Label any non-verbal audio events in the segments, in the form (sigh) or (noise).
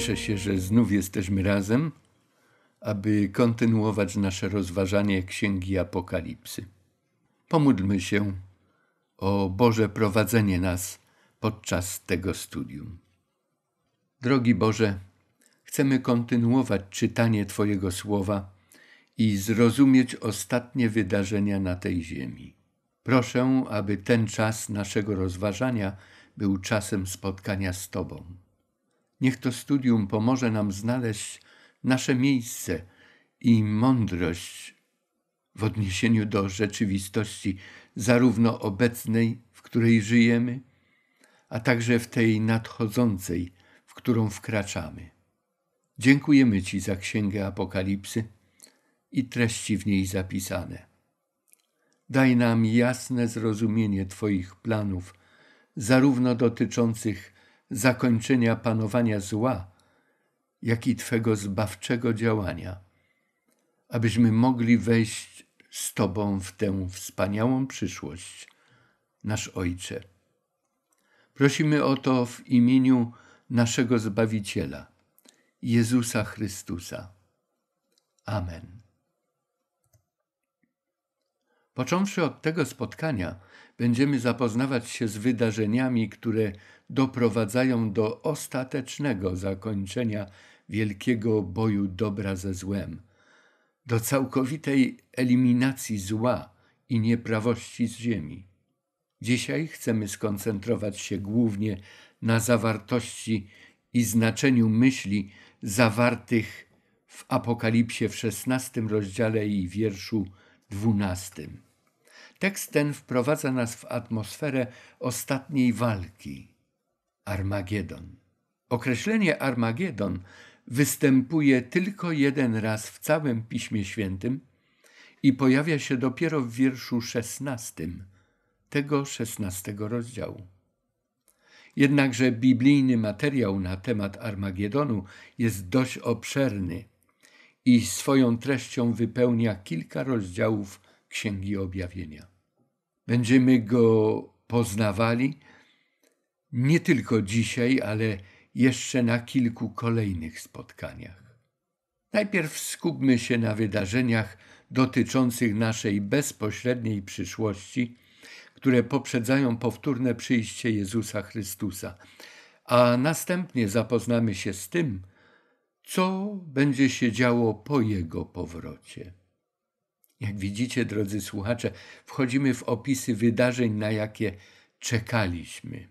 Cieszę się, że znów jesteśmy razem, aby kontynuować nasze rozważanie Księgi Apokalipsy. Pomódlmy się o Boże prowadzenie nas podczas tego studium. Drogi Boże, chcemy kontynuować czytanie Twojego słowa i zrozumieć ostatnie wydarzenia na tej ziemi. Proszę, aby ten czas naszego rozważania był czasem spotkania z Tobą. Niech to studium pomoże nam znaleźć nasze miejsce i mądrość w odniesieniu do rzeczywistości, zarówno obecnej, w której żyjemy, a także w tej nadchodzącej, w którą wkraczamy. Dziękujemy Ci za Księgę Apokalipsy i treści w niej zapisane. Daj nam jasne zrozumienie Twoich planów, zarówno dotyczących zakończenia panowania zła, jak i Twego zbawczego działania, abyśmy mogli wejść z Tobą w tę wspaniałą przyszłość, nasz Ojcze. Prosimy o to w imieniu naszego Zbawiciela, Jezusa Chrystusa. Amen. Począwszy od tego spotkania, będziemy zapoznawać się z wydarzeniami, które doprowadzają do ostatecznego zakończenia wielkiego boju dobra ze złem, do całkowitej eliminacji zła i nieprawości z ziemi. Dzisiaj chcemy skoncentrować się głównie na zawartości i znaczeniu myśli zawartych w Apokalipsie w XVI rozdziale i wierszu 12. Tekst ten wprowadza nas w atmosferę ostatniej walki Armagedon. Określenie Armagedon występuje tylko jeden raz w całym Piśmie Świętym i pojawia się dopiero w wierszu szesnastym tego szesnastego rozdziału. Jednakże biblijny materiał na temat Armagedonu jest dość obszerny i swoją treścią wypełnia kilka rozdziałów Księgi Objawienia. Będziemy go poznawali nie tylko dzisiaj, ale jeszcze na kilku kolejnych spotkaniach. Najpierw skupmy się na wydarzeniach dotyczących naszej bezpośredniej przyszłości, które poprzedzają powtórne przyjście Jezusa Chrystusa, a następnie zapoznamy się z tym, co będzie się działo po Jego powrocie. Jak widzicie, drodzy słuchacze, wchodzimy w opisy wydarzeń, na jakie czekaliśmy.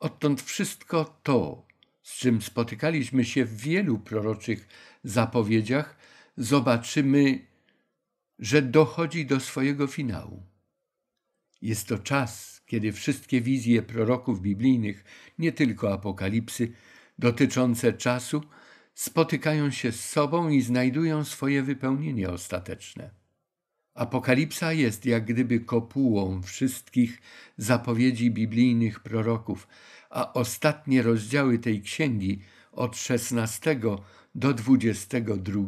Odtąd wszystko to, z czym spotykaliśmy się w wielu proroczych zapowiedziach, zobaczymy, że dochodzi do swojego finału. Jest to czas, kiedy wszystkie wizje proroków biblijnych, nie tylko apokalipsy, dotyczące czasu, spotykają się z sobą i znajdują swoje wypełnienie ostateczne. Apokalipsa jest jak gdyby kopułą wszystkich zapowiedzi biblijnych proroków, a ostatnie rozdziały tej księgi od 16 do 22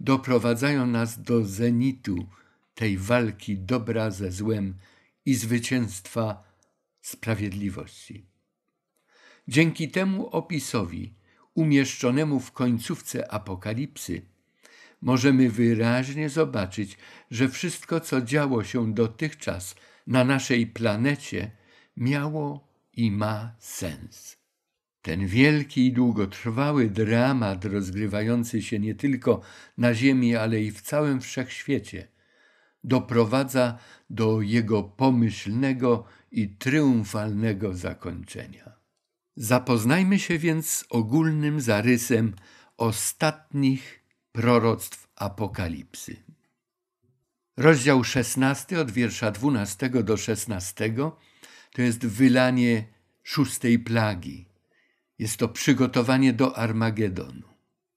doprowadzają nas do zenitu tej walki dobra ze złem i zwycięstwa sprawiedliwości. Dzięki temu opisowi umieszczonemu w końcówce Apokalipsy możemy wyraźnie zobaczyć, że wszystko, co działo się dotychczas na naszej planecie, miało i ma sens. Ten wielki i długotrwały dramat rozgrywający się nie tylko na Ziemi, ale i w całym wszechświecie doprowadza do jego pomyślnego i triumfalnego zakończenia. Zapoznajmy się więc z ogólnym zarysem ostatnich proroctw Apokalipsy. Rozdział 16 od wiersza 12 do 16 to jest wylanie szóstej plagi. Jest to przygotowanie do Armagedonu.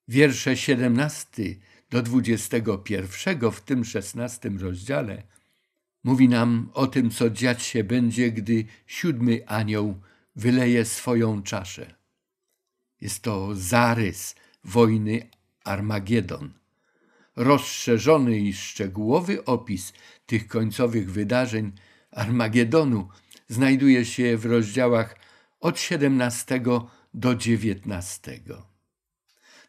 Wiersze 17 do 21 w tym 16 rozdziale mówi nam o tym, co dziać się będzie, gdy siódmy anioł wyleje swoją czaszę. Jest to zarys wojny Armagedon. Rozszerzony i szczegółowy opis tych końcowych wydarzeń Armagedonu znajduje się w rozdziałach od 17 do 19.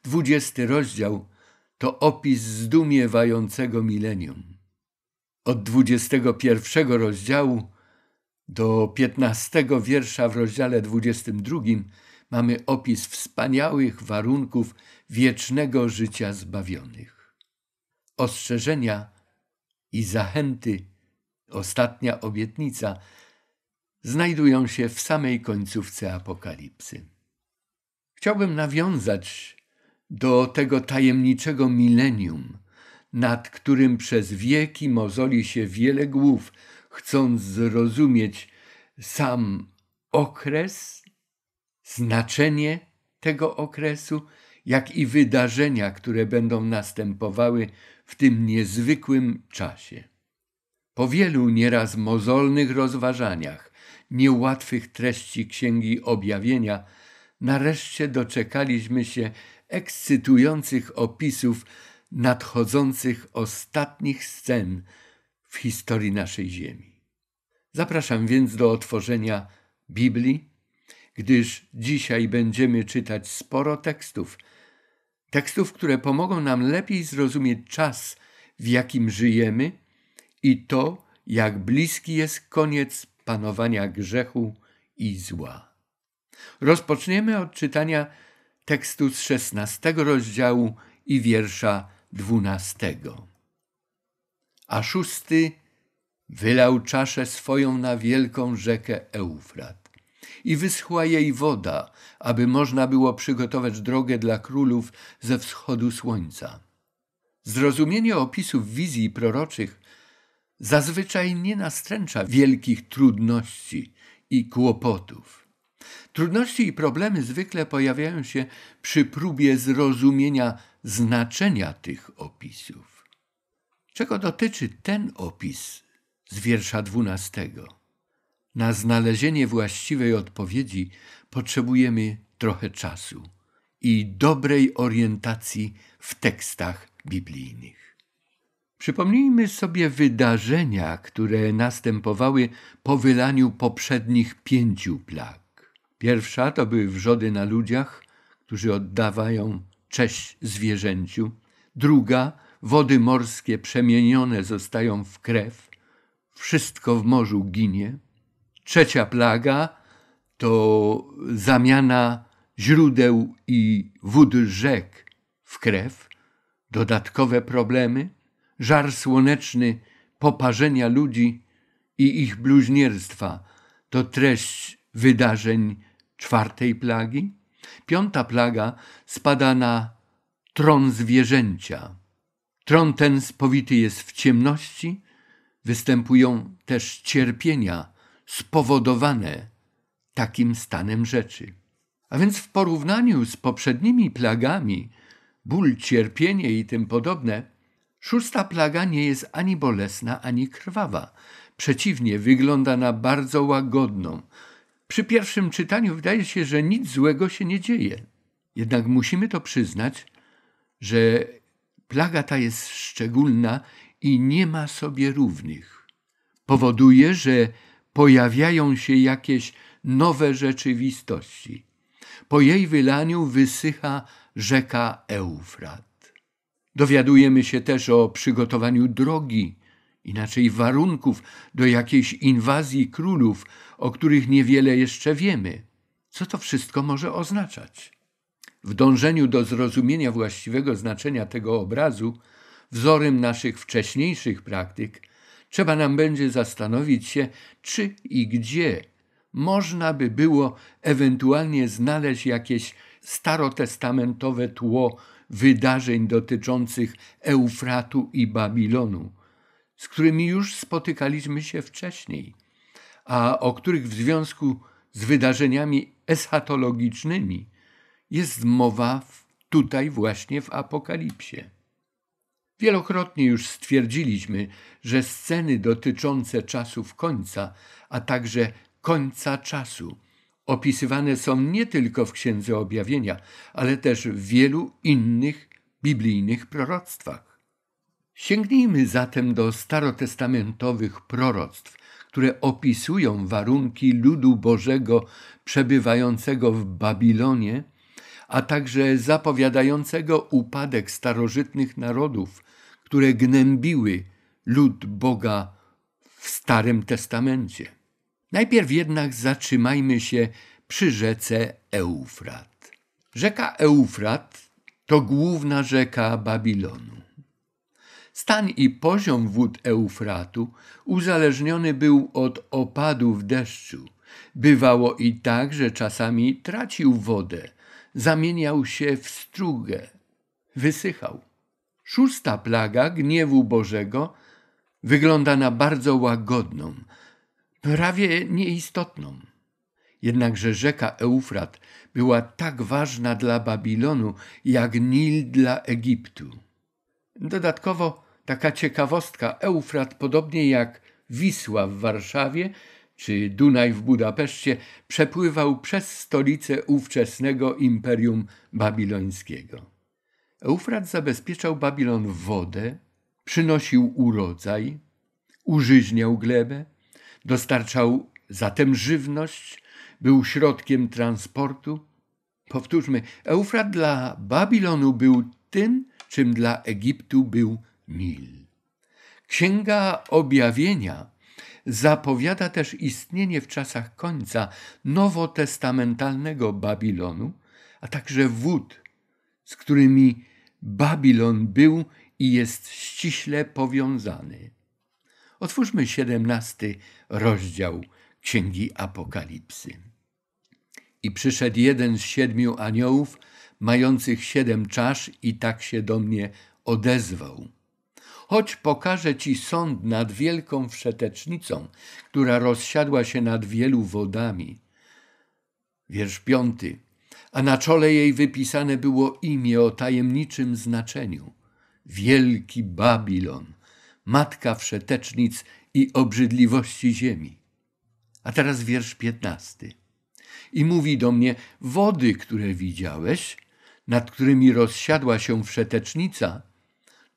Dwudziesty rozdział to opis zdumiewającego milenium. Od 21 rozdziału do 15 wiersza w rozdziale 22 mamy opis wspaniałych warunków wiecznego życia zbawionych. Ostrzeżenia i zachęty, ostatnia obietnica, znajdują się w samej końcówce Apokalipsy. Chciałbym nawiązać do tego tajemniczego milenium, nad którym przez wieki mozoli się wiele głów, chcąc zrozumieć sam okres, znaczenie tego okresu jak i wydarzenia, które będą następowały w tym niezwykłym czasie. Po wielu nieraz mozolnych rozważaniach, niełatwych treści Księgi Objawienia, nareszcie doczekaliśmy się ekscytujących opisów nadchodzących ostatnich scen w historii naszej Ziemi. Zapraszam więc do otworzenia Biblii, gdyż dzisiaj będziemy czytać sporo tekstów, tekstów, które pomogą nam lepiej zrozumieć czas, w jakim żyjemy i to, jak bliski jest koniec panowania grzechu i zła. Rozpoczniemy od czytania tekstu z szesnastego rozdziału i wiersza dwunastego. A szósty wylał czaszę swoją na wielką rzekę Eufrat i wyschła jej woda, aby można było przygotować drogę dla królów ze wschodu słońca. Zrozumienie opisów wizji proroczych zazwyczaj nie nastręcza wielkich trudności i kłopotów. Trudności i problemy zwykle pojawiają się przy próbie zrozumienia znaczenia tych opisów. Czego dotyczy ten opis z wiersza dwunastego? Na znalezienie właściwej odpowiedzi potrzebujemy trochę czasu i dobrej orientacji w tekstach biblijnych. Przypomnijmy sobie wydarzenia, które następowały po wylaniu poprzednich pięciu plag. Pierwsza to były wrzody na ludziach, którzy oddawają cześć zwierzęciu. Druga wody morskie przemienione zostają w krew, wszystko w morzu ginie. Trzecia plaga to zamiana źródeł i wód rzek w krew, dodatkowe problemy, żar słoneczny, poparzenia ludzi i ich bluźnierstwa to treść wydarzeń czwartej plagi. Piąta plaga spada na tron zwierzęcia. Tron ten spowity jest w ciemności, występują też cierpienia spowodowane takim stanem rzeczy. A więc w porównaniu z poprzednimi plagami, ból, cierpienie i tym podobne, szósta plaga nie jest ani bolesna, ani krwawa. Przeciwnie, wygląda na bardzo łagodną. Przy pierwszym czytaniu wydaje się, że nic złego się nie dzieje. Jednak musimy to przyznać, że plaga ta jest szczególna i nie ma sobie równych. Powoduje, że pojawiają się jakieś nowe rzeczywistości. Po jej wylaniu wysycha rzeka Eufrat. Dowiadujemy się też o przygotowaniu drogi, inaczej warunków do jakiejś inwazji królów, o których niewiele jeszcze wiemy. Co to wszystko może oznaczać? W dążeniu do zrozumienia właściwego znaczenia tego obrazu, wzorem naszych wcześniejszych praktyk, Trzeba nam będzie zastanowić się, czy i gdzie można by było ewentualnie znaleźć jakieś starotestamentowe tło wydarzeń dotyczących Eufratu i Babilonu, z którymi już spotykaliśmy się wcześniej, a o których w związku z wydarzeniami eschatologicznymi jest mowa tutaj właśnie w Apokalipsie. Wielokrotnie już stwierdziliśmy, że sceny dotyczące czasów końca, a także końca czasu, opisywane są nie tylko w Księdze Objawienia, ale też w wielu innych biblijnych proroctwach. Sięgnijmy zatem do starotestamentowych proroctw, które opisują warunki ludu Bożego przebywającego w Babilonie a także zapowiadającego upadek starożytnych narodów, które gnębiły lud Boga w Starym Testamencie. Najpierw jednak zatrzymajmy się przy rzece Eufrat. Rzeka Eufrat to główna rzeka Babilonu. Stan i poziom wód Eufratu uzależniony był od opadów deszczu. Bywało i tak, że czasami tracił wodę, zamieniał się w strugę, wysychał. Szósta plaga gniewu Bożego wygląda na bardzo łagodną, prawie nieistotną. Jednakże rzeka Eufrat była tak ważna dla Babilonu, jak Nil dla Egiptu. Dodatkowo taka ciekawostka: Eufrat, podobnie jak Wisła w Warszawie, czy Dunaj w Budapeszcie przepływał przez stolicę ówczesnego Imperium Babilońskiego. Eufrat zabezpieczał Babilon w wodę, przynosił urodzaj, użyźniał glebę, dostarczał zatem żywność, był środkiem transportu. Powtórzmy, Eufrat dla Babilonu był tym, czym dla Egiptu był Nil. Księga Objawienia zapowiada też istnienie w czasach końca nowotestamentalnego Babilonu, a także wód, z którymi Babilon był i jest ściśle powiązany. Otwórzmy 17 rozdział Księgi Apokalipsy. I przyszedł jeden z siedmiu aniołów, mających siedem czasz, i tak się do mnie odezwał choć pokażę ci sąd nad wielką wszetecznicą, która rozsiadła się nad wielu wodami. Wiersz piąty. A na czole jej wypisane było imię o tajemniczym znaczeniu. Wielki Babilon, matka wszetecznic i obrzydliwości ziemi. A teraz wiersz piętnasty. I mówi do mnie, wody, które widziałeś, nad którymi rozsiadła się wszetecznica,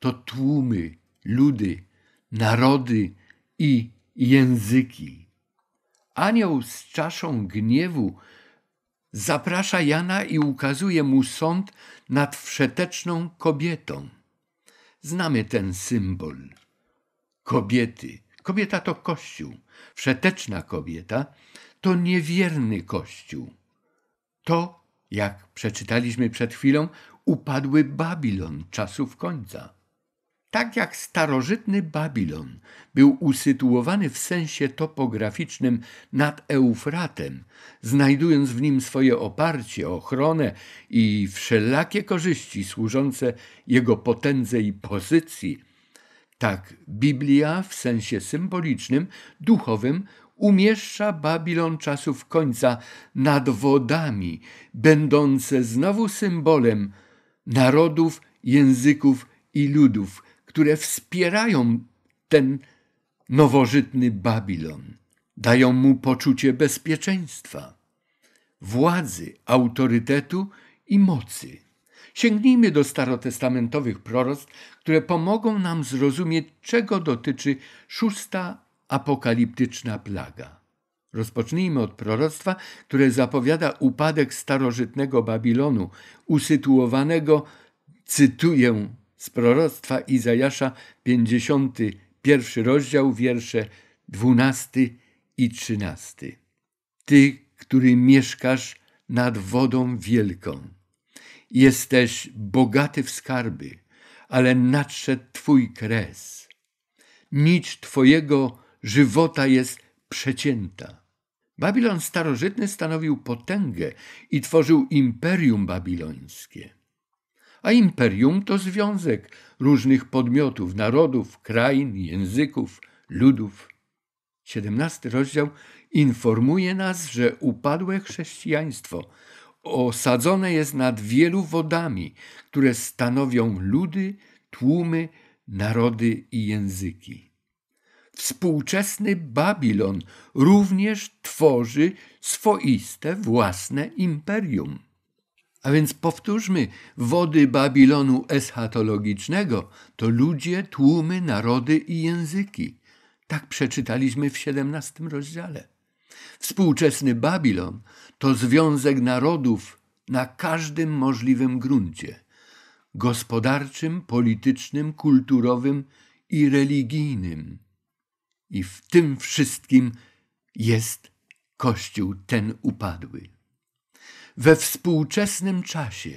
to tłumy, ludy, narody i języki. Anioł z czaszą gniewu zaprasza Jana i ukazuje mu sąd nad wszeteczną kobietą. Znamy ten symbol. Kobiety. Kobieta to Kościół. Wszeteczna kobieta to niewierny Kościół. To, jak przeczytaliśmy przed chwilą, upadły Babilon czasów końca tak jak starożytny Babilon był usytuowany w sensie topograficznym nad Eufratem, znajdując w nim swoje oparcie, ochronę i wszelakie korzyści służące jego potędze i pozycji, tak Biblia w sensie symbolicznym, duchowym umieszcza Babilon czasów końca nad wodami, będące znowu symbolem narodów, języków i ludów – które wspierają ten nowożytny Babilon, dają mu poczucie bezpieczeństwa, władzy, autorytetu i mocy. Sięgnijmy do starotestamentowych prorost, które pomogą nam zrozumieć, czego dotyczy szósta apokaliptyczna plaga. Rozpocznijmy od proroctwa, które zapowiada upadek starożytnego Babilonu, usytuowanego, cytuję z proroctwa Izajasza, 51 rozdział, wiersze 12 i 13. Ty, który mieszkasz nad wodą wielką, jesteś bogaty w skarby, ale nadszedł Twój kres. Nicz Twojego żywota jest przecięta. Babilon starożytny stanowił potęgę i tworzył imperium babilońskie a imperium to związek różnych podmiotów, narodów, krain, języków, ludów. Siedemnasty rozdział informuje nas, że upadłe chrześcijaństwo osadzone jest nad wielu wodami, które stanowią ludy, tłumy, narody i języki. Współczesny Babilon również tworzy swoiste własne imperium. A więc powtórzmy, wody Babilonu eschatologicznego to ludzie, tłumy, narody i języki. Tak przeczytaliśmy w XVII rozdziale. Współczesny Babilon to związek narodów na każdym możliwym gruncie gospodarczym, politycznym, kulturowym i religijnym. I w tym wszystkim jest Kościół ten upadły. We współczesnym czasie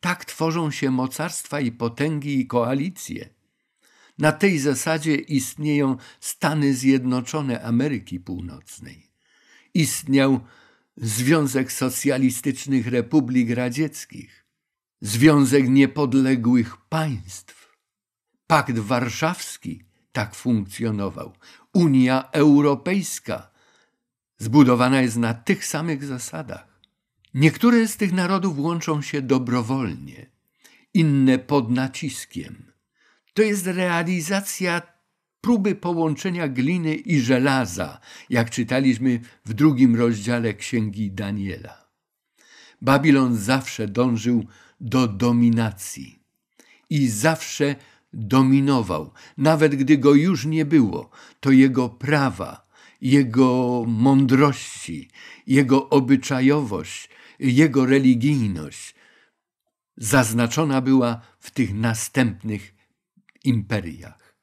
tak tworzą się mocarstwa i potęgi i koalicje. Na tej zasadzie istnieją Stany Zjednoczone Ameryki Północnej. Istniał Związek Socjalistycznych Republik Radzieckich, Związek Niepodległych Państw, Pakt Warszawski tak funkcjonował, Unia Europejska zbudowana jest na tych samych zasadach. Niektóre z tych narodów łączą się dobrowolnie, inne pod naciskiem. To jest realizacja próby połączenia gliny i żelaza, jak czytaliśmy w drugim rozdziale Księgi Daniela. Babilon zawsze dążył do dominacji i zawsze dominował, nawet gdy go już nie było, to jego prawa, jego mądrości, jego obyczajowość jego religijność zaznaczona była w tych następnych imperiach.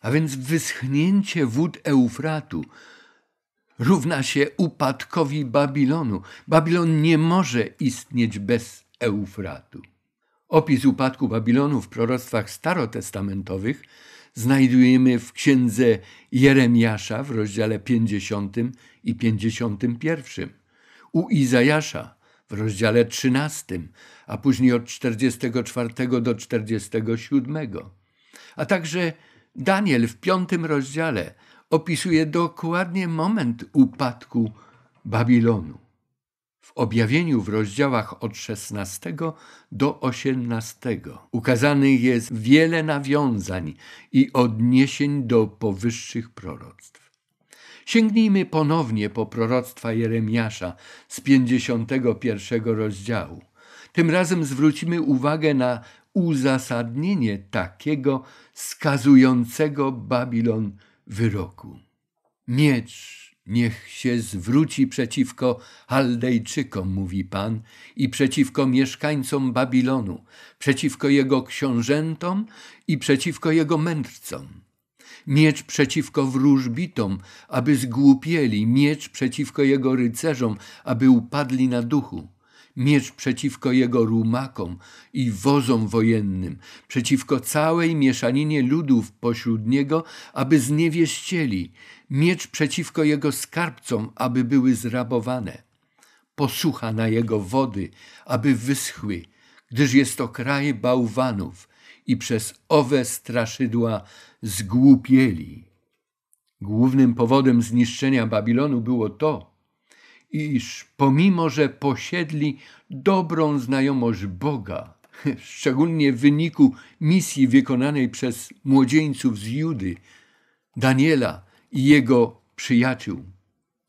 A więc wyschnięcie wód Eufratu równa się upadkowi Babilonu. Babilon nie może istnieć bez Eufratu. Opis upadku Babilonu w proroctwach starotestamentowych znajdujemy w księdze Jeremiasza w rozdziale 50 i 51 u Izajasza w rozdziale 13, a później od 44 do 47, a także Daniel w piątym rozdziale opisuje dokładnie moment upadku Babilonu. W objawieniu w rozdziałach od 16 do 18 ukazany jest wiele nawiązań i odniesień do powyższych proroctw. Sięgnijmy ponownie po proroctwa Jeremiasza z 51 rozdziału. Tym razem zwrócimy uwagę na uzasadnienie takiego skazującego Babilon wyroku. Miecz niech się zwróci przeciwko Chaldejczykom, mówi Pan, i przeciwko mieszkańcom Babilonu, przeciwko jego książętom i przeciwko jego mędrcom miecz przeciwko wróżbitom, aby zgłupieli, miecz przeciwko jego rycerzom, aby upadli na duchu, miecz przeciwko jego rumakom i wozom wojennym, przeciwko całej mieszaninie ludów pośród niego, aby zniewieścieli, miecz przeciwko jego skarbcom, aby były zrabowane. Posłucha na jego wody, aby wyschły, gdyż jest to kraj bałwanów, i przez owe straszydła zgłupieli. Głównym powodem zniszczenia Babilonu było to, iż pomimo, że posiedli dobrą znajomość Boga, (laughs) szczególnie w wyniku misji wykonanej przez młodzieńców z Judy, Daniela i jego przyjaciół,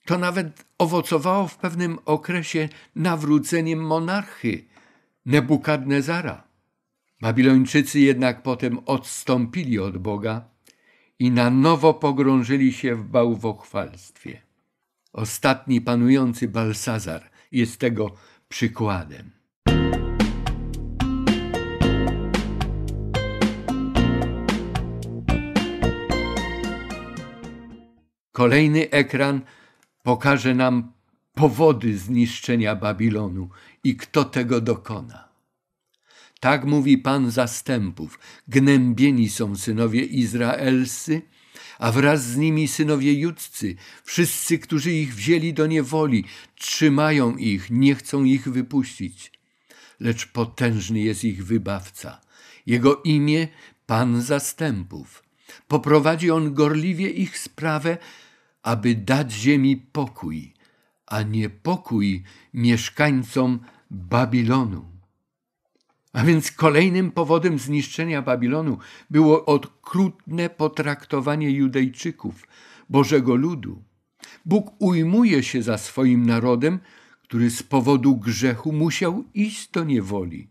to nawet owocowało w pewnym okresie nawróceniem monarchy Nebukadnezara. Babilończycy jednak potem odstąpili od Boga i na nowo pogrążyli się w bałwochwalstwie. Ostatni panujący Balsazar jest tego przykładem. Kolejny ekran pokaże nam powody zniszczenia Babilonu i kto tego dokona. Tak mówi Pan zastępów: gnębieni są synowie izraelscy, a wraz z nimi synowie judzcy, wszyscy, którzy ich wzięli do niewoli, trzymają ich, nie chcą ich wypuścić. Lecz potężny jest ich wybawca. Jego imię Pan zastępów. Poprowadzi on gorliwie ich sprawę, aby dać ziemi pokój, a nie pokój mieszkańcom Babilonu. A więc kolejnym powodem zniszczenia Babilonu było okrutne potraktowanie Judejczyków, Bożego ludu. Bóg ujmuje się za swoim narodem, który z powodu grzechu musiał iść do niewoli.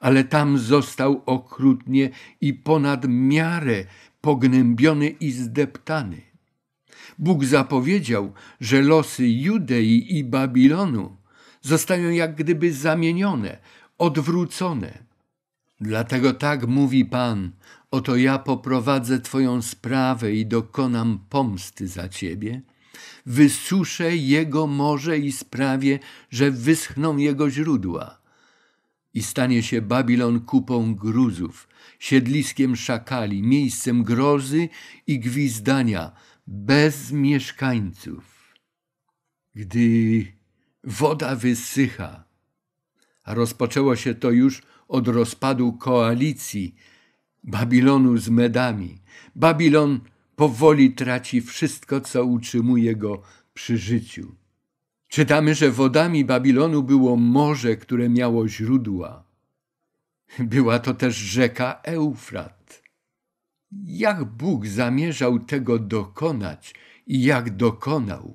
Ale tam został okrutnie i ponad miarę pognębiony i zdeptany. Bóg zapowiedział, że losy Judei i Babilonu zostają jak gdyby zamienione – odwrócone. Dlatego tak mówi Pan: Oto ja poprowadzę Twoją sprawę i dokonam pomsty za Ciebie. Wysuszę jego morze i sprawię, że wyschną jego źródła. I stanie się Babilon kupą gruzów, siedliskiem szakali, miejscem grozy i gwizdania, bez mieszkańców. Gdy woda wysycha, Rozpoczęło się to już od rozpadu koalicji Babilonu z Medami. Babilon powoli traci wszystko, co utrzymuje go przy życiu. Czytamy, że wodami Babilonu było morze, które miało źródła. Była to też rzeka Eufrat. Jak Bóg zamierzał tego dokonać i jak dokonał?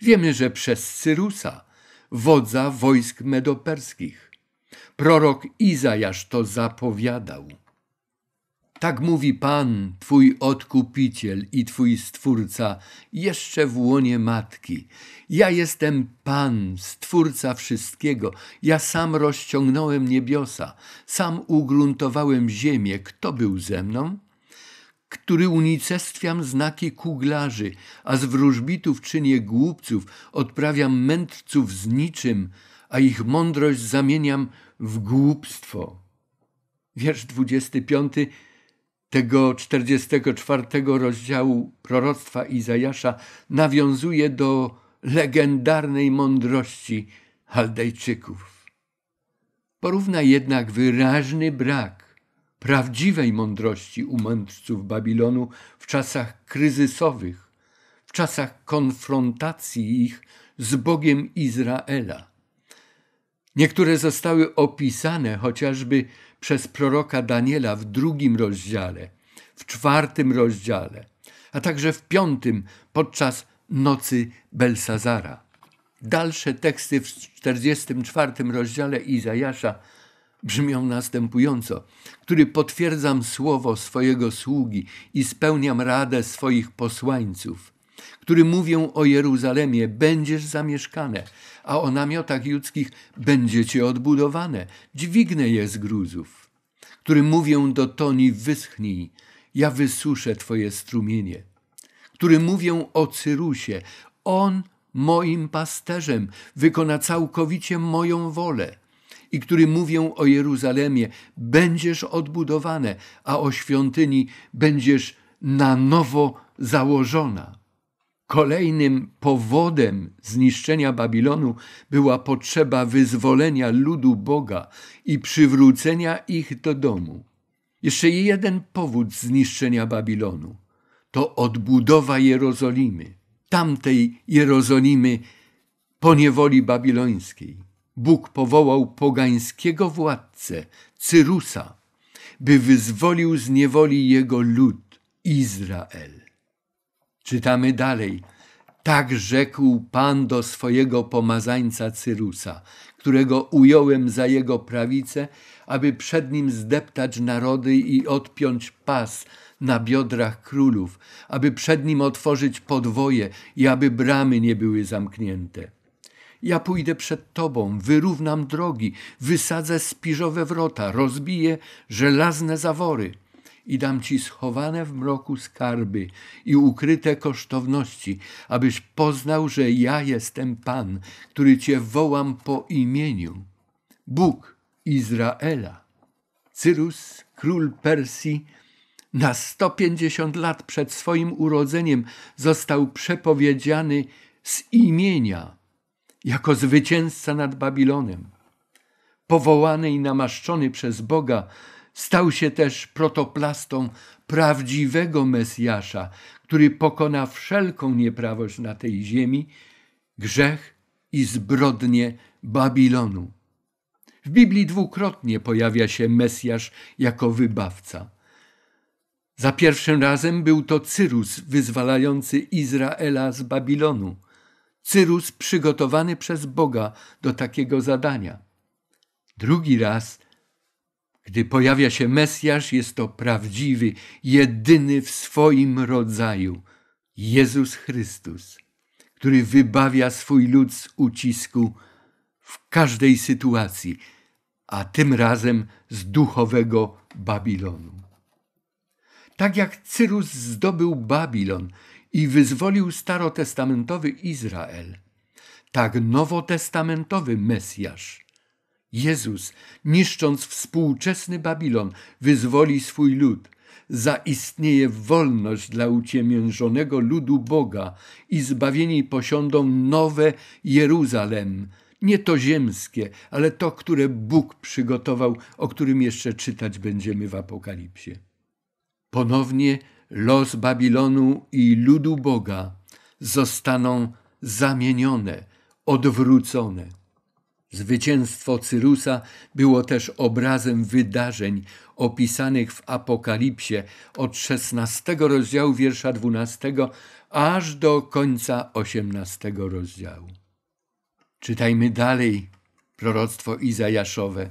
Wiemy, że przez Cyrusa, wodza wojsk medoperskich. Prorok Izajasz to zapowiadał. Tak mówi Pan, Twój odkupiciel i Twój stwórca, jeszcze w łonie matki. Ja jestem Pan, stwórca wszystkiego. Ja sam rozciągnąłem niebiosa, sam ugruntowałem ziemię. Kto był ze mną? który unicestwiam znaki kuglarzy, a z wróżbitów czynię głupców, odprawiam mędrców z niczym, a ich mądrość zamieniam w głupstwo. Wiersz 25 tego 44 rozdziału proroctwa Izajasza nawiązuje do legendarnej mądrości Chaldejczyków. Porówna jednak wyraźny brak prawdziwej mądrości u mędrców Babilonu w czasach kryzysowych, w czasach konfrontacji ich z Bogiem Izraela. Niektóre zostały opisane chociażby przez proroka Daniela w drugim rozdziale, w czwartym rozdziale, a także w piątym podczas nocy Belsazara. Dalsze teksty w 44 rozdziale Izajasza brzmią następująco: który potwierdzam słowo swojego sługi i spełniam radę swoich posłańców, który mówią o Jeruzalemie: będziesz zamieszkane, a o namiotach judzkich będziecie odbudowane, dźwignę je z gruzów, który mówią do Toni: wyschnij, ja wysuszę twoje strumienie, który mówią o Cyrusie: on moim pasterzem, wykona całkowicie moją wolę i który mówią o Jeruzalemie: Będziesz odbudowane, a o świątyni będziesz na nowo założona. Kolejnym powodem zniszczenia Babilonu była potrzeba wyzwolenia ludu Boga i przywrócenia ich do domu. Jeszcze jeden powód zniszczenia Babilonu to odbudowa Jerozolimy, tamtej Jerozolimy poniewoli babilońskiej. Bóg powołał pogańskiego władcę, Cyrusa, by wyzwolił z niewoli jego lud, Izrael. Czytamy dalej. Tak rzekł Pan do swojego pomazańca Cyrusa, którego ująłem za jego prawicę, aby przed nim zdeptać narody i odpiąć pas na biodrach królów, aby przed nim otworzyć podwoje i aby bramy nie były zamknięte. Ja pójdę przed tobą, wyrównam drogi, wysadzę spiżowe wrota, rozbiję żelazne zawory i dam ci schowane w mroku skarby i ukryte kosztowności, abyś poznał, że ja jestem Pan, który cię wołam po imieniu. Bóg Izraela. Cyrus, król Persji, na 150 lat przed swoim urodzeniem został przepowiedziany z imienia jako zwycięzca nad Babilonem. Powołany i namaszczony przez Boga, stał się też protoplastą prawdziwego Mesjasza, który pokona wszelką nieprawość na tej ziemi, grzech i zbrodnie Babilonu. W Biblii dwukrotnie pojawia się Mesjasz jako wybawca. Za pierwszym razem był to Cyrus wyzwalający Izraela z Babilonu. Cyrus przygotowany przez Boga do takiego zadania. Drugi raz, gdy pojawia się Mesjasz, jest to prawdziwy, jedyny w swoim rodzaju Jezus Chrystus, który wybawia swój lud z ucisku w każdej sytuacji, a tym razem z duchowego Babilonu. Tak jak Cyrus zdobył Babilon, i wyzwolił starotestamentowy Izrael. Tak nowotestamentowy Mesjasz, Jezus, niszcząc współczesny Babilon, wyzwoli swój lud. Zaistnieje wolność dla uciemiężonego ludu Boga i zbawieni posiądą nowe Jeruzalem, nie to ziemskie, ale to, które Bóg przygotował, o którym jeszcze czytać będziemy w Apokalipsie. Ponownie los Babilonu i ludu Boga zostaną zamienione, odwrócone. Zwycięstwo Cyrusa było też obrazem wydarzeń opisanych w Apokalipsie od 16 rozdziału wiersza 12 aż do końca 18 rozdziału. Czytajmy dalej proroctwo Izajaszowe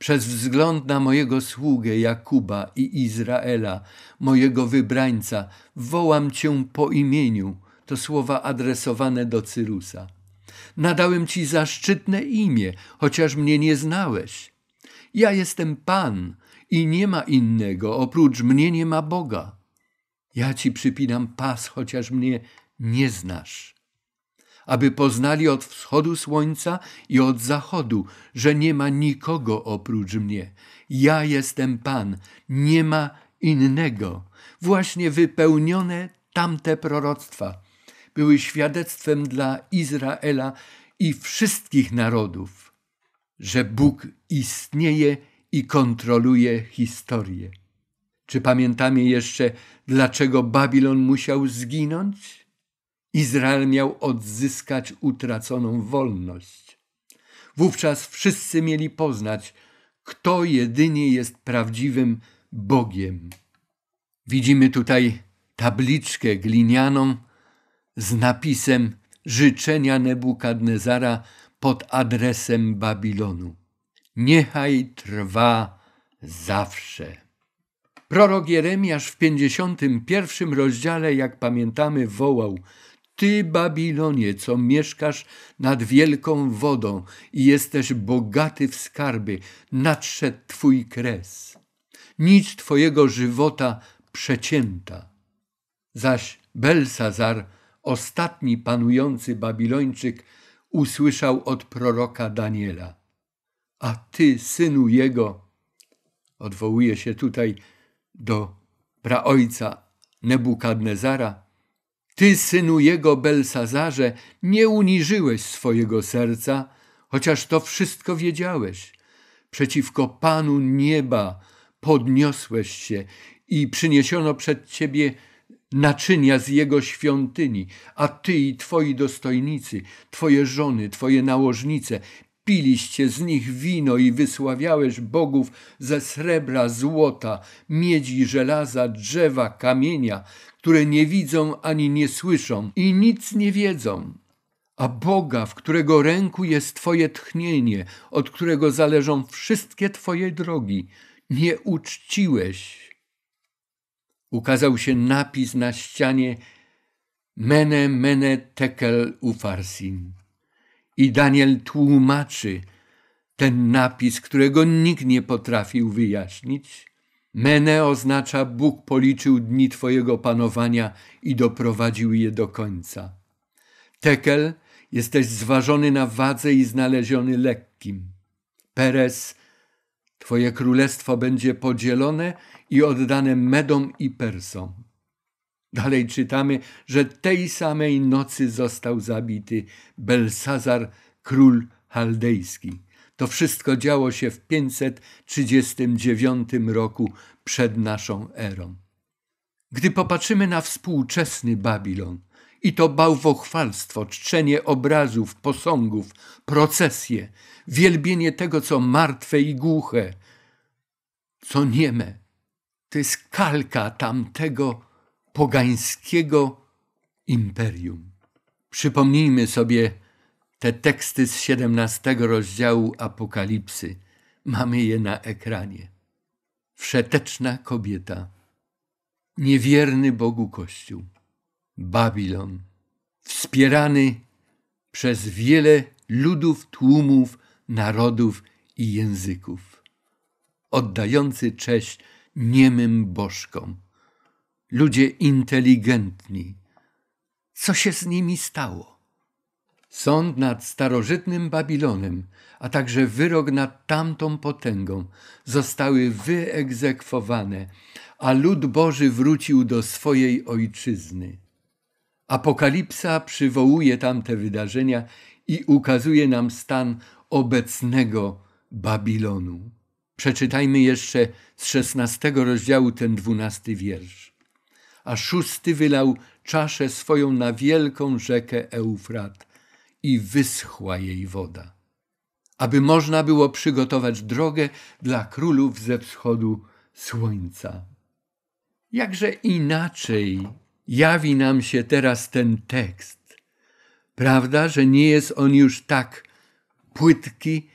przez wzgląd na mojego sługę Jakuba i Izraela, mojego wybrańca, wołam cię po imieniu. To słowa adresowane do Cyrusa. Nadałem ci zaszczytne imię, chociaż mnie nie znałeś. Ja jestem Pan i nie ma innego, oprócz mnie nie ma Boga. Ja ci przypinam pas, chociaż mnie nie znasz aby poznali od wschodu słońca i od zachodu, że nie ma nikogo oprócz mnie. Ja jestem Pan, nie ma innego. Właśnie wypełnione tamte proroctwa były świadectwem dla Izraela i wszystkich narodów, że Bóg istnieje i kontroluje historię. Czy pamiętamy jeszcze, dlaczego Babilon musiał zginąć? Izrael miał odzyskać utraconą wolność. Wówczas wszyscy mieli poznać, kto jedynie jest prawdziwym Bogiem. Widzimy tutaj tabliczkę glinianą z napisem życzenia Nebukadnezara pod adresem Babilonu. Niechaj trwa zawsze. Prorok Jeremiasz w 51 rozdziale, jak pamiętamy, wołał – ty, Babilonie, co mieszkasz nad wielką wodą i jesteś bogaty w skarby, nadszedł Twój kres. Nic Twojego żywota przecięta. Zaś Belsazar, ostatni panujący Babilończyk, usłyszał od proroka Daniela. A Ty, synu jego, odwołuje się tutaj do praojca Nebukadnezara, ty, synu jego Belsazarze, nie uniżyłeś swojego serca, chociaż to wszystko wiedziałeś. Przeciwko Panu nieba podniosłeś się i przyniesiono przed ciebie naczynia z jego świątyni, a ty i twoi dostojnicy, twoje żony, twoje nałożnice, piliście z nich wino i wysławiałeś bogów ze srebra, złota, miedzi, żelaza, drzewa, kamienia, które nie widzą ani nie słyszą i nic nie wiedzą, a Boga, w którego ręku jest Twoje tchnienie, od którego zależą wszystkie Twoje drogi, nie uczciłeś. Ukazał się napis na ścianie Mene, mene, tekel ufarsin. I Daniel tłumaczy ten napis, którego nikt nie potrafił wyjaśnić. Mene oznacza Bóg policzył dni Twojego panowania i doprowadził je do końca. Tekel jesteś zważony na wadze i znaleziony lekkim. Peres, Twoje królestwo będzie podzielone i oddane Medom i Persom. Dalej czytamy, że tej samej nocy został zabity Belsazar, król chaldejski. To wszystko działo się w 539 roku przed naszą erą. Gdy popatrzymy na współczesny Babilon, i to bałwochwalstwo, czczenie obrazów, posągów, procesje, wielbienie tego, co martwe i głuche, co nieme, to jest kalka tamtego pogańskiego imperium. Przypomnijmy sobie te teksty z 17 rozdziału Apokalipsy. Mamy je na ekranie. Wszeteczna kobieta, niewierny Bogu Kościół, Babilon, wspierany przez wiele ludów, tłumów, narodów i języków, oddający cześć niemym bożkom. Ludzie inteligentni. Co się z nimi stało? sąd nad starożytnym Babilonem, a także wyrok nad tamtą potęgą zostały wyegzekwowane, a lud Boży wrócił do swojej ojczyzny. Apokalipsa przywołuje tamte wydarzenia i ukazuje nam stan obecnego Babilonu. Przeczytajmy jeszcze z szesnastego rozdziału ten dwunasty wiersz. A szósty wylał czaszę swoją na wielką rzekę Eufrat, i wyschła jej woda, aby można było przygotować drogę dla królów ze wschodu słońca. Jakże inaczej jawi nam się teraz ten tekst. Prawda, że nie jest on już tak płytki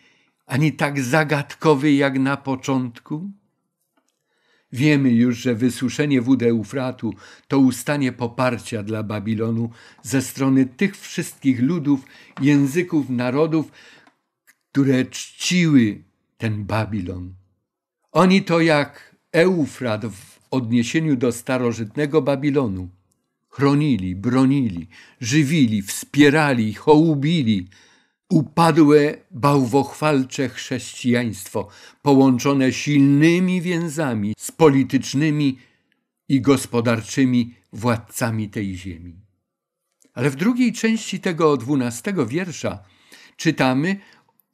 ani tak zagadkowy jak na początku? Wiemy już, że wysuszenie wód Eufratu to ustanie poparcia dla Babilonu ze strony tych wszystkich ludów, języków, narodów, które czciły ten Babilon. Oni to jak Eufrat w odniesieniu do starożytnego Babilonu chronili, bronili, żywili, wspierali, hołubili, Upadłe bałwochwalcze chrześcijaństwo, połączone silnymi więzami z politycznymi i gospodarczymi władcami tej ziemi. Ale w drugiej części tego dwunastego wiersza czytamy,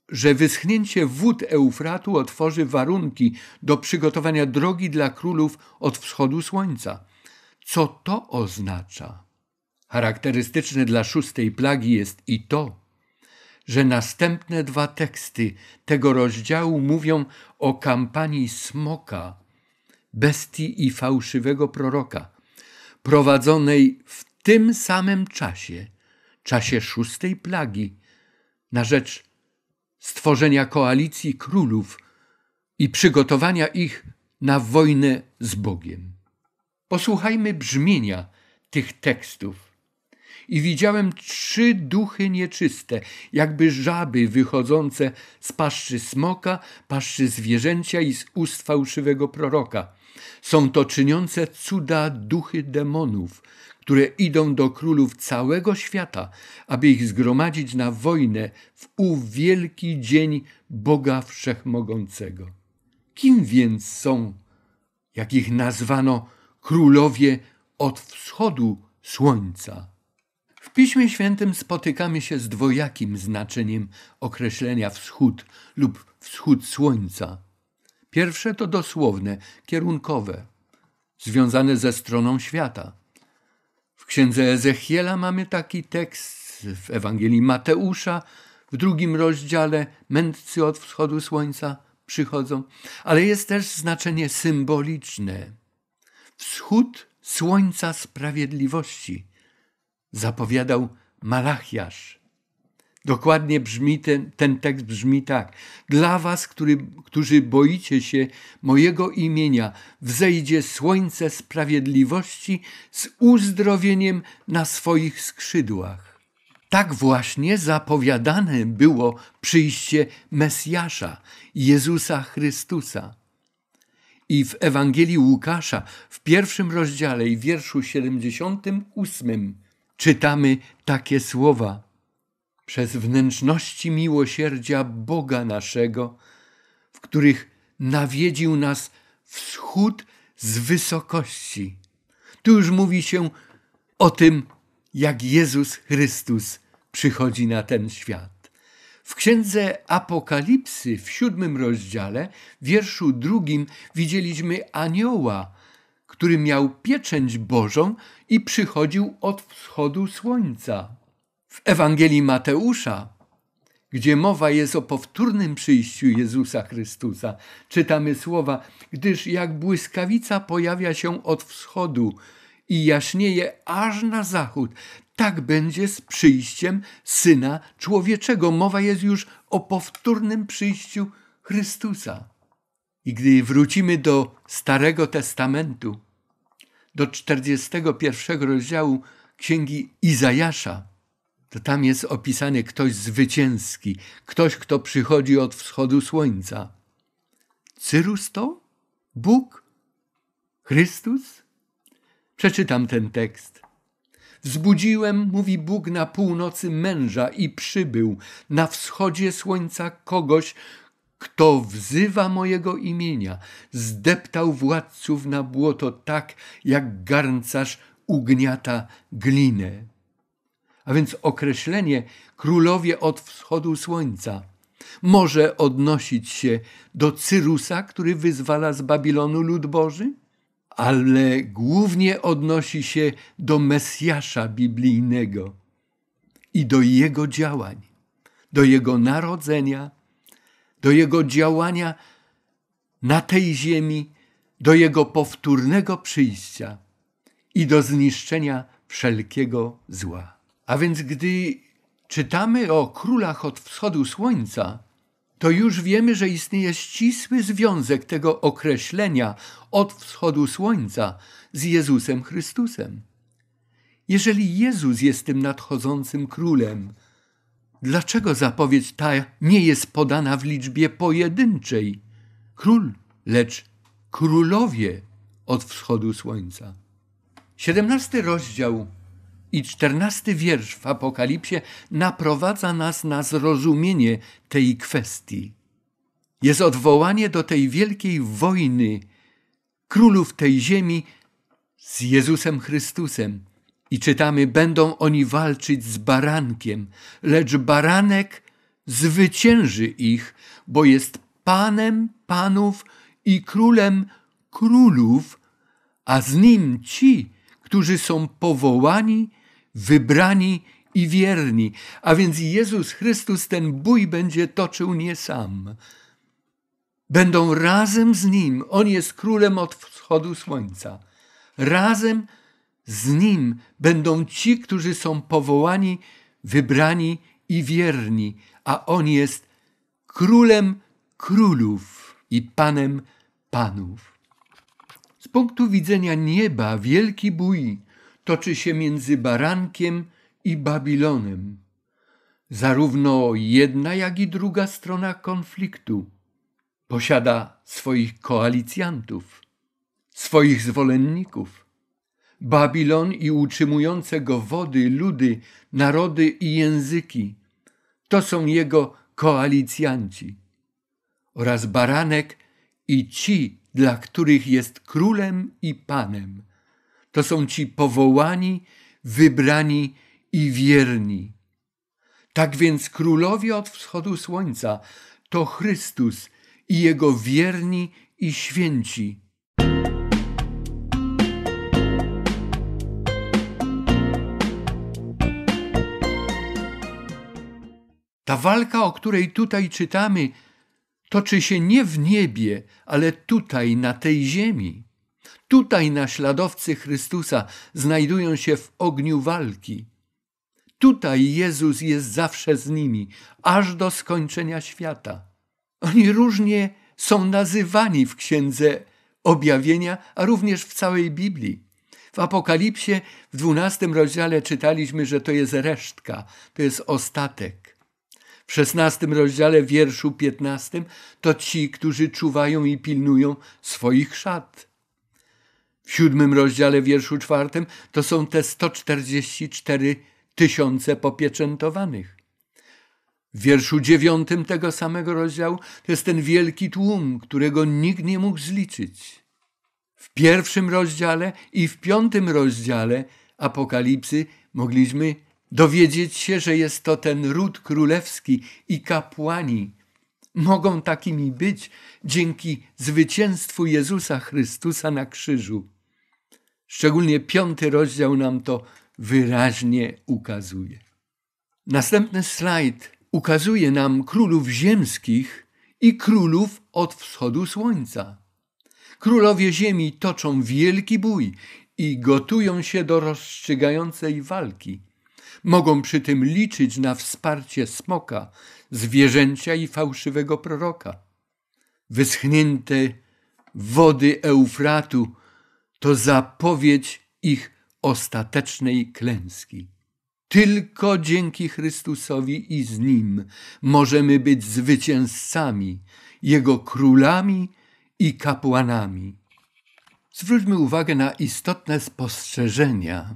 że wyschnięcie wód Eufratu otworzy warunki do przygotowania drogi dla królów od wschodu słońca. Co to oznacza? Charakterystyczne dla szóstej plagi jest i to, że następne dwa teksty tego rozdziału mówią o kampanii smoka, bestii i fałszywego proroka, prowadzonej w tym samym czasie, czasie szóstej plagi, na rzecz stworzenia koalicji królów i przygotowania ich na wojnę z Bogiem. Posłuchajmy brzmienia tych tekstów i widziałem trzy duchy nieczyste, jakby żaby wychodzące z paszczy smoka, paszczy zwierzęcia i z ust fałszywego proroka. Są to czyniące cuda duchy demonów, które idą do królów całego świata, aby ich zgromadzić na wojnę w ów wielki dzień Boga Wszechmogącego. Kim więc są, jak ich nazwano, królowie od wschodu słońca? W Piśmie Świętym spotykamy się z dwojakim znaczeniem określenia wschód lub wschód słońca. Pierwsze to dosłowne, kierunkowe, związane ze stroną świata. W księdze Ezechiela mamy taki tekst, w Ewangelii Mateusza, w drugim rozdziale mędrcy od wschodu słońca przychodzą, ale jest też znaczenie symboliczne. Wschód słońca sprawiedliwości – zapowiadał Malachiasz. Dokładnie brzmi ten, ten tekst brzmi tak. Dla was, który, którzy boicie się mojego imienia, wzejdzie słońce sprawiedliwości z uzdrowieniem na swoich skrzydłach. Tak właśnie zapowiadane było przyjście Mesjasza, Jezusa Chrystusa. I w Ewangelii Łukasza w pierwszym rozdziale i wierszu 78 czytamy takie słowa: Przez wnętrzności miłosierdzia Boga naszego, w których nawiedził nas wschód z wysokości. Tu już mówi się o tym, jak Jezus Chrystus przychodzi na ten świat. W księdze Apokalipsy w siódmym rozdziale, wierszu drugim, widzieliśmy anioła, który miał pieczęć Bożą i przychodził od wschodu słońca. W Ewangelii Mateusza, gdzie mowa jest o powtórnym przyjściu Jezusa Chrystusa, czytamy słowa: Gdyż jak błyskawica pojawia się od wschodu i jaśnieje aż na zachód, tak będzie z przyjściem Syna Człowieczego. Mowa jest już o powtórnym przyjściu Chrystusa. I gdy wrócimy do Starego Testamentu, do 41 rozdziału księgi Izajasza, to tam jest opisany ktoś zwycięski, ktoś, kto przychodzi od wschodu słońca. Cyrus to? Bóg? Chrystus? Przeczytam ten tekst. Wzbudziłem, mówi Bóg, na północy męża i przybył, na wschodzie słońca kogoś, kto wzywa mojego imienia, zdeptał władców na błoto tak, jak garncarz ugniata glinę. A więc określenie królowie od wschodu słońca może odnosić się do Cyrusa, który wyzwala z Babilonu lud Boży, ale głównie odnosi się do Mesjasza biblijnego i do jego działań, do jego narodzenia do Jego działania na tej ziemi, do Jego powtórnego przyjścia i do zniszczenia wszelkiego zła. A więc gdy czytamy o królach od wschodu słońca, to już wiemy, że istnieje ścisły związek tego określenia od wschodu słońca z Jezusem Chrystusem. Jeżeli Jezus jest tym nadchodzącym królem, Dlaczego zapowiedź ta nie jest podana w liczbie pojedynczej? Król, lecz królowie od wschodu słońca. Siedemnasty rozdział i czternasty wiersz w Apokalipsie naprowadza nas na zrozumienie tej kwestii. Jest odwołanie do tej wielkiej wojny królów tej ziemi z Jezusem Chrystusem, i czytamy: Będą oni walczyć z barankiem, lecz baranek zwycięży ich, bo jest panem panów i królem królów, a z nim ci, którzy są powołani, wybrani i wierni. A więc Jezus Chrystus ten bój będzie toczył nie sam. Będą razem z nim. On jest królem od wschodu słońca. Razem z Nim będą ci, którzy są powołani, wybrani i wierni, a On jest królem królów i panem panów. Z punktu widzenia nieba wielki bój toczy się między barankiem i Babilonem. Zarówno jedna, jak i druga strona konfliktu posiada swoich koalicjantów, swoich zwolenników Babilon i utrzymujące go wody, ludy, narody i języki. To są jego koalicjanci. Oraz baranek i ci, dla których jest królem i panem. To są ci powołani, wybrani i wierni. Tak więc królowie od wschodu słońca to Chrystus i jego wierni i święci Ta walka, o której tutaj czytamy, toczy się nie w niebie, ale tutaj, na tej ziemi. Tutaj naśladowcy Chrystusa znajdują się w ogniu walki. Tutaj Jezus jest zawsze z nimi, aż do skończenia świata. Oni różnie są nazywani w Księdze Objawienia, a również w całej Biblii. W Apokalipsie w dwunastym rozdziale czytaliśmy, że to jest resztka, to jest ostatek w szesnastym rozdziale wierszu piętnastym, to ci, którzy czuwają i pilnują swoich szat. W siódmym rozdziale wierszu czwartym to są te 144 tysiące popieczętowanych. W wierszu dziewiątym tego samego rozdziału to jest ten wielki tłum, którego nikt nie mógł zliczyć. W pierwszym rozdziale i w piątym rozdziale Apokalipsy mogliśmy dowiedzieć się, że jest to ten ród królewski i kapłani mogą takimi być dzięki zwycięstwu Jezusa Chrystusa na krzyżu. Szczególnie piąty rozdział nam to wyraźnie ukazuje. Następny slajd ukazuje nam królów ziemskich i królów od wschodu słońca. Królowie ziemi toczą wielki bój i gotują się do rozstrzygającej walki. Mogą przy tym liczyć na wsparcie smoka, zwierzęcia i fałszywego proroka. Wyschnięte wody Eufratu to zapowiedź ich ostatecznej klęski. Tylko dzięki Chrystusowi i z Nim możemy być zwycięzcami, Jego królami i kapłanami. Zwróćmy uwagę na istotne spostrzeżenia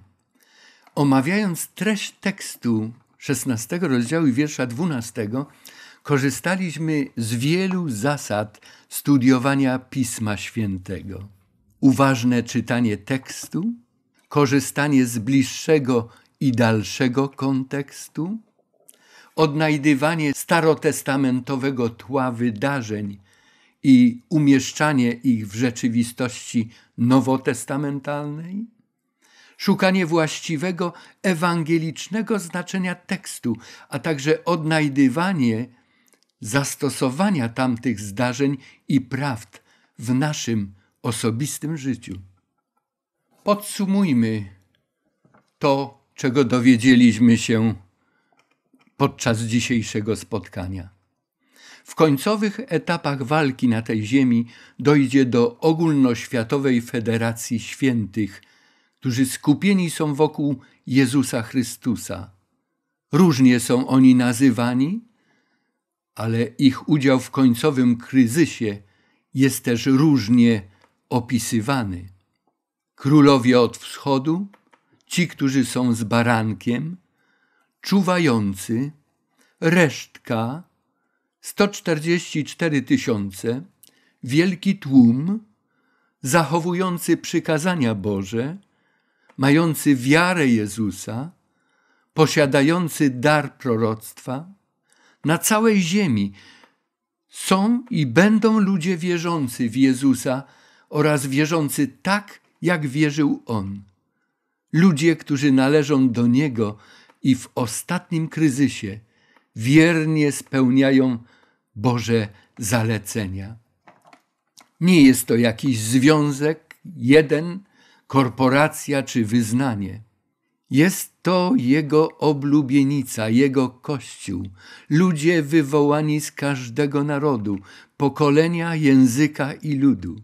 Omawiając treść tekstu XVI rozdziału i wiersza 12, korzystaliśmy z wielu zasad studiowania Pisma Świętego. Uważne czytanie tekstu, korzystanie z bliższego i dalszego kontekstu, odnajdywanie starotestamentowego tła wydarzeń i umieszczanie ich w rzeczywistości nowotestamentalnej, szukanie właściwego ewangelicznego znaczenia tekstu, a także odnajdywanie zastosowania tamtych zdarzeń i prawd w naszym osobistym życiu. Podsumujmy to, czego dowiedzieliśmy się podczas dzisiejszego spotkania. W końcowych etapach walki na tej ziemi dojdzie do ogólnoświatowej federacji świętych – którzy skupieni są wokół Jezusa Chrystusa. Różnie są oni nazywani, ale ich udział w końcowym kryzysie jest też różnie opisywany. Królowie od wschodu, ci, którzy są z barankiem, czuwający, resztka, 144 tysiące, wielki tłum, zachowujący przykazania Boże, mający wiarę Jezusa, posiadający dar proroctwa, na całej ziemi są i będą ludzie wierzący w Jezusa oraz wierzący tak, jak wierzył On. Ludzie, którzy należą do Niego i w ostatnim kryzysie wiernie spełniają Boże zalecenia. Nie jest to jakiś związek, jeden, korporacja czy wyznanie. Jest to jego oblubienica, jego kościół, ludzie wywołani z każdego narodu, pokolenia, języka i ludu.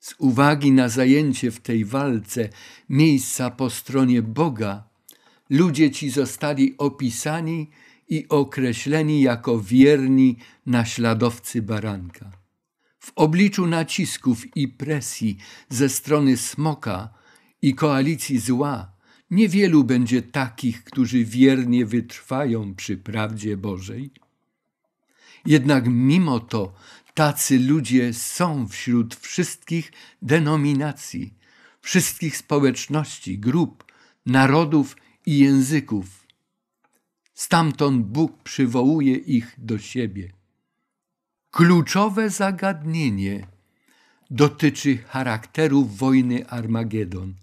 Z uwagi na zajęcie w tej walce miejsca po stronie Boga, ludzie ci zostali opisani i określeni jako wierni naśladowcy baranka. W obliczu nacisków i presji ze strony smoka i koalicji zła, niewielu będzie takich, którzy wiernie wytrwają przy prawdzie Bożej. Jednak mimo to tacy ludzie są wśród wszystkich denominacji, wszystkich społeczności, grup, narodów i języków. Stamtąd Bóg przywołuje ich do siebie. Kluczowe zagadnienie dotyczy charakteru wojny Armagedon,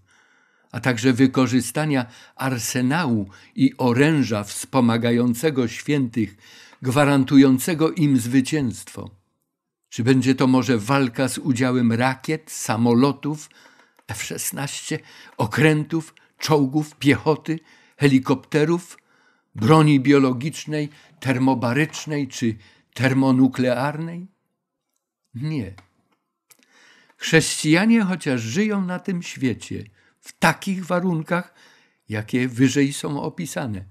a także wykorzystania arsenału i oręża wspomagającego świętych, gwarantującego im zwycięstwo. Czy będzie to może walka z udziałem rakiet, samolotów, F-16, okrętów, czołgów, piechoty, helikopterów, broni biologicznej, termobarycznej czy termonuklearnej? Nie. Chrześcijanie, chociaż żyją na tym świecie w takich warunkach, jakie wyżej są opisane,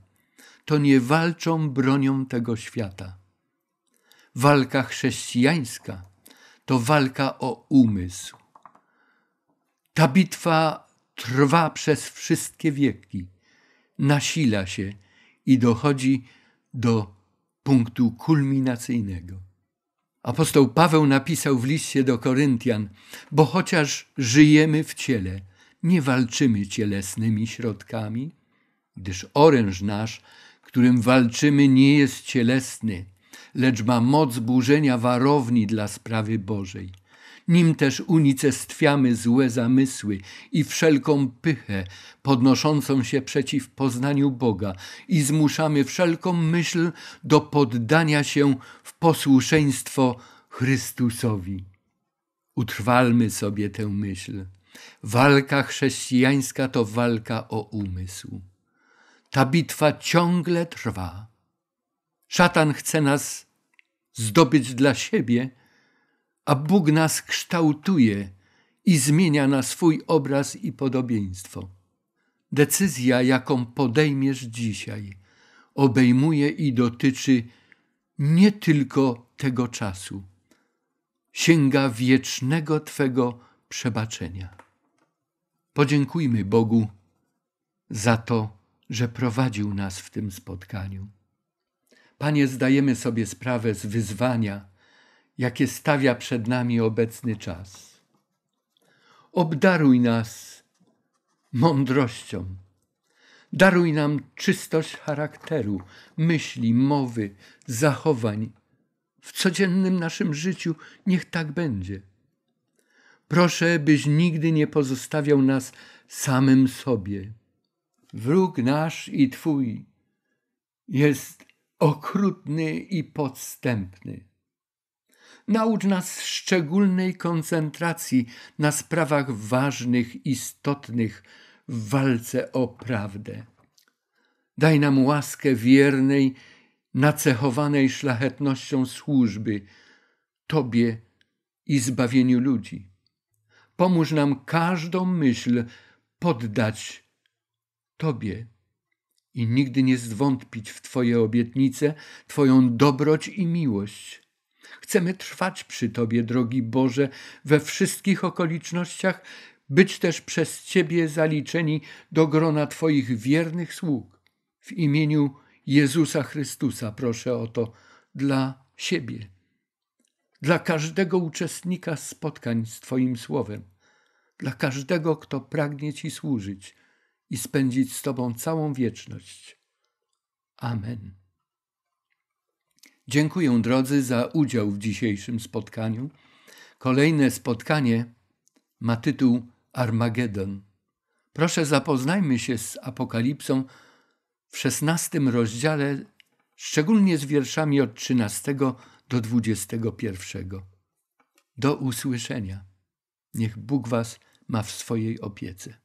to nie walczą bronią tego świata. Walka chrześcijańska to walka o umysł. Ta bitwa trwa przez wszystkie wieki, nasila się i dochodzi do punktu kulminacyjnego. Apostoł Paweł napisał w liście do Koryntian: Bo chociaż żyjemy w ciele, nie walczymy cielesnymi środkami, gdyż oręż nasz, którym walczymy, nie jest cielesny, lecz ma moc burzenia warowni dla sprawy Bożej nim też unicestwiamy złe zamysły i wszelką pychę podnoszącą się przeciw poznaniu Boga i zmuszamy wszelką myśl do poddania się w posłuszeństwo Chrystusowi. Utrwalmy sobie tę myśl. Walka chrześcijańska to walka o umysł. Ta bitwa ciągle trwa. Szatan chce nas zdobyć dla siebie, a Bóg nas kształtuje i zmienia na swój obraz i podobieństwo. Decyzja, jaką podejmiesz dzisiaj, obejmuje i dotyczy nie tylko tego czasu, sięga wiecznego Twego przebaczenia. Podziękujmy Bogu za to, że prowadził nas w tym spotkaniu. Panie, zdajemy sobie sprawę z wyzwania, jakie stawia przed nami obecny czas. Obdaruj nas mądrością. Daruj nam czystość charakteru, myśli, mowy, zachowań. W codziennym naszym życiu niech tak będzie. Proszę, byś nigdy nie pozostawiał nas samym sobie. Wróg nasz i Twój jest okrutny i podstępny. Naucz nas szczególnej koncentracji na sprawach ważnych, istotnych w walce o prawdę. Daj nam łaskę wiernej, nacechowanej szlachetnością służby Tobie i zbawieniu ludzi. Pomóż nam każdą myśl poddać Tobie i nigdy nie zwątpić w Twoje obietnice, Twoją dobroć i miłość. Chcemy trwać przy Tobie, drogi Boże, we wszystkich okolicznościach, być też przez Ciebie zaliczeni do grona Twoich wiernych sług. W imieniu Jezusa Chrystusa proszę o to dla siebie, dla każdego uczestnika spotkań z Twoim Słowem, dla każdego, kto pragnie Ci służyć i spędzić z Tobą całą wieczność. Amen. Dziękuję drodzy za udział w dzisiejszym spotkaniu. Kolejne spotkanie ma tytuł Armagedon. Proszę zapoznajmy się z Apokalipsą w XVI rozdziale, szczególnie z wierszami od 13 do 21. Do usłyszenia. Niech Bóg Was ma w swojej opiece.